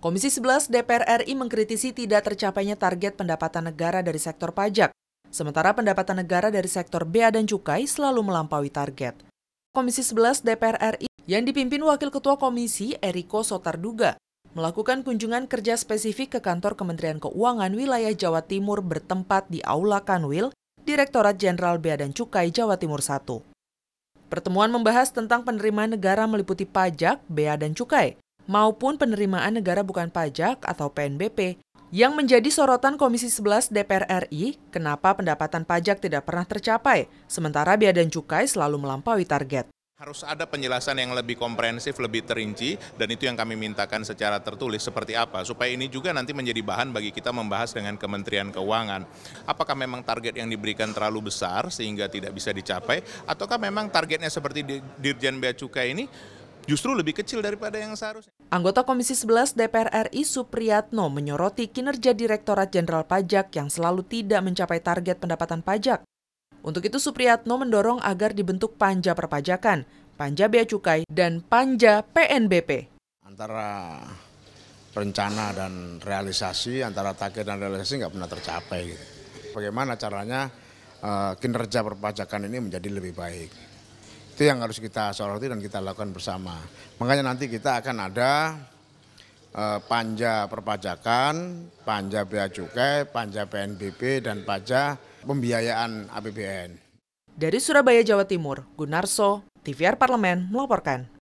Komisi 11 DPR RI mengkritisi tidak tercapainya target pendapatan negara dari sektor pajak, sementara pendapatan negara dari sektor bea dan cukai selalu melampaui target. Komisi 11 DPR RI yang dipimpin Wakil Ketua Komisi Eriko Sotarduga melakukan kunjungan kerja spesifik ke kantor Kementerian Keuangan wilayah Jawa Timur bertempat di Aula Kanwil, Direktorat Jenderal Bea dan Cukai Jawa Timur I. Pertemuan membahas tentang penerimaan negara meliputi pajak, bea, dan cukai, maupun penerimaan negara bukan pajak atau PNBP yang menjadi sorotan Komisi 11 DPR RI, kenapa pendapatan pajak tidak pernah tercapai, sementara biaya dan cukai selalu melampaui target. Harus ada penjelasan yang lebih komprehensif, lebih terinci, dan itu yang kami mintakan secara tertulis seperti apa, supaya ini juga nanti menjadi bahan bagi kita membahas dengan Kementerian Keuangan. Apakah memang target yang diberikan terlalu besar sehingga tidak bisa dicapai, ataukah memang targetnya seperti Dirjen Bea Cukai ini justru lebih kecil daripada yang seharusnya. Anggota Komisi 11 DPR RI Supriyatno menyoroti kinerja Direktorat Jenderal Pajak yang selalu tidak mencapai target pendapatan pajak. Untuk itu Supriyatno mendorong agar dibentuk panja perpajakan, panja bea cukai, dan panja PNBP. Antara rencana dan realisasi, antara target dan realisasi nggak pernah tercapai. Bagaimana caranya eh, kinerja perpajakan ini menjadi lebih baik. Itu yang harus kita soroti dan kita lakukan bersama. Makanya nanti kita akan ada eh, panja perpajakan, panja bea cukai, panja PNBP, dan panja pembiayaan APBN. Dari Surabaya, Jawa Timur, Gunarso, TVR Parlemen melaporkan.